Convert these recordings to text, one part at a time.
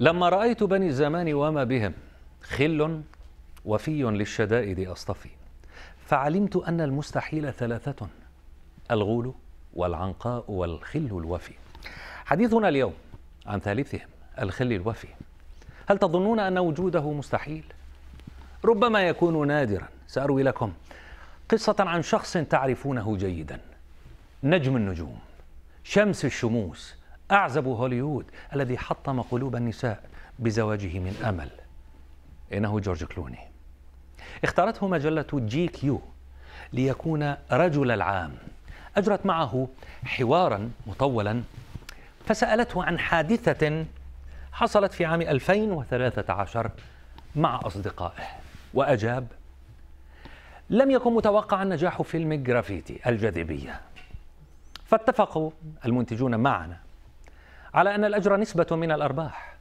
لما رأيت بني الزمان وما بهم خل وفي للشدائد أصطفي فعلمت أن المستحيل ثلاثة الغول والعنقاء والخل الوفي حديثنا اليوم عن ثالثهم الخل الوفي هل تظنون أن وجوده مستحيل؟ ربما يكون نادرا سأروي لكم قصة عن شخص تعرفونه جيدا نجم النجوم شمس الشموس أعزب هوليوود الذي حطم قلوب النساء بزواجه من أمل إنه جورج كلوني اختارته مجلة جي كيو ليكون رجل العام أجرت معه حوارا مطولا فسألته عن حادثة حصلت في عام 2013 مع أصدقائه وأجاب لم يكن متوقعا نجاح فيلم جرافيتي الجاذبية فاتفقوا المنتجون معنا على أن الأجر نسبة من الأرباح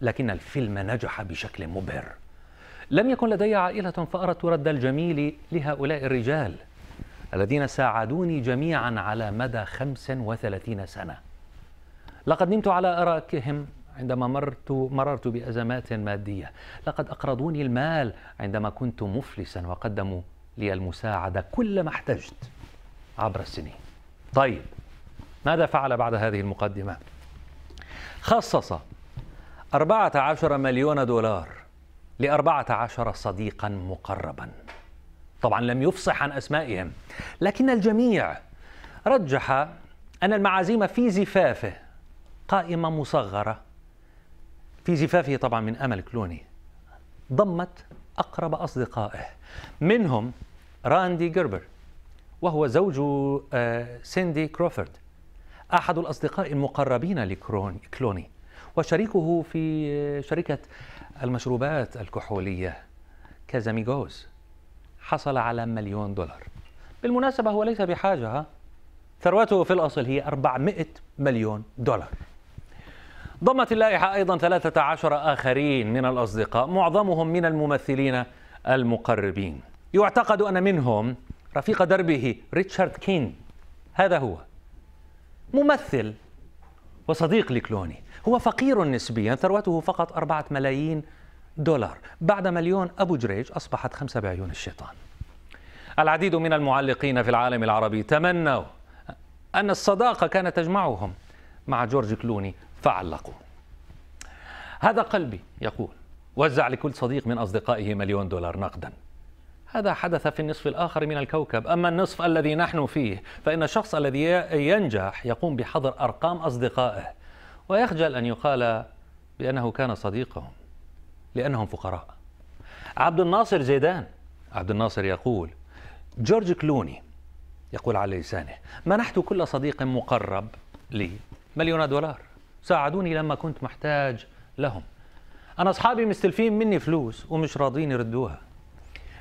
لكن الفيلم نجح بشكل مبهر لم يكن لدي عائلة فأردت رد الجميل لهؤلاء الرجال الذين ساعدوني جميعا على مدى 35 سنة لقد نمت على أراكهم عندما مررت, مررت بأزمات مادية لقد أقرضوني المال عندما كنت مفلسا وقدموا لي المساعدة كل ما احتجت عبر السنين طيب ماذا فعل بعد هذه المقدمة؟ خصص 14 مليون دولار ل14 صديقا مقربا طبعا لم يفصح عن أسمائهم لكن الجميع رجح أن المعازيم في زفافه قائمة مصغرة في زفافه طبعا من أمل كلوني ضمت أقرب أصدقائه منهم راندي جربر وهو زوج آه، سيندي كروفورد أحد الأصدقاء المقربين لكلوني وشريكه في شركة المشروبات الكحولية كازاميغوز حصل على مليون دولار بالمناسبة هو ليس بحاجة ثروته في الأصل هي 400 مليون دولار ضمت اللائحة أيضا 13 آخرين من الأصدقاء معظمهم من الممثلين المقربين يعتقد أن منهم رفيق دربه ريتشارد كين هذا هو ممثل وصديق لكلوني هو فقير نسبيا ثروته فقط أربعة ملايين دولار بعد مليون أبو جريج أصبحت خمسة بعيون الشيطان العديد من المعلقين في العالم العربي تمنوا أن الصداقة كانت تجمعهم مع جورج كلوني فعلقوا هذا قلبي يقول وزع لكل صديق من أصدقائه مليون دولار نقدا هذا حدث في النصف الآخر من الكوكب أما النصف الذي نحن فيه فإن الشخص الذي ينجح يقوم بحظر أرقام أصدقائه ويخجل أن يقال بأنه كان صديقهم لأنهم فقراء عبد الناصر زيدان عبد الناصر يقول جورج كلوني يقول على لسانه منحت كل صديق مقرب لي مليون دولار ساعدوني لما كنت محتاج لهم أنا أصحابي مستلفين مني فلوس ومش راضين يردوها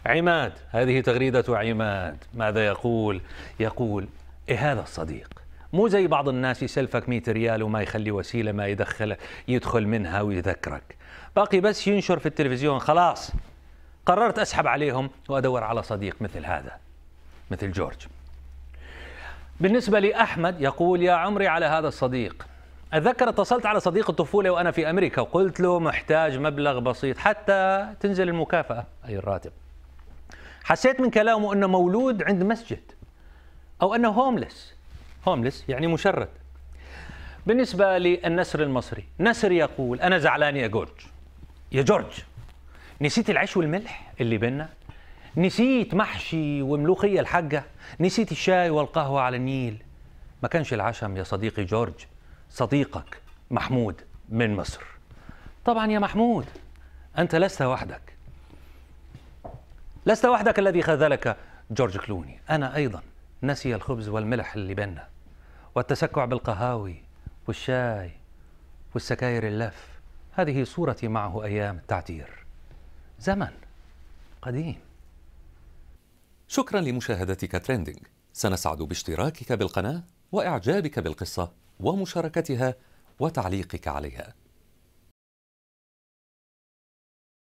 عماد هذه تغريدة عماد ماذا يقول؟ يقول إيه هذا الصديق مو زي بعض الناس يسلفك 100 ريال وما يخلي وسيلة ما يدخل يدخل منها ويذكرك باقي بس ينشر في التلفزيون خلاص قررت أسحب عليهم وأدور على صديق مثل هذا مثل جورج بالنسبة لأحمد يقول يا عمري على هذا الصديق أتذكر اتصلت على صديق الطفولة وأنا في أمريكا وقلت له محتاج مبلغ بسيط حتى تنزل المكافأة أي الراتب حسيت من كلامه انه مولود عند مسجد او انه هوملس هوملس يعني مشرد بالنسبة للنسر المصري نسر يقول أنا زعلان يا جورج يا جورج نسيت العيش والملح اللي بينا نسيت محشي وملوخية الحجة نسيت الشاي والقهوة على النيل ما كانش العشم يا صديقي جورج صديقك محمود من مصر طبعا يا محمود أنت لست وحدك لست وحدك الذي خذلك جورج كلوني أنا أيضا نسي الخبز والملح اللي بنا والتسكع بالقهاوي والشاي والسكاير اللف هذه صورتي معه أيام التعتير زمن قديم شكرا لمشاهدتك تريندينج سنسعد باشتراكك بالقناة وإعجابك بالقصة ومشاركتها وتعليقك عليها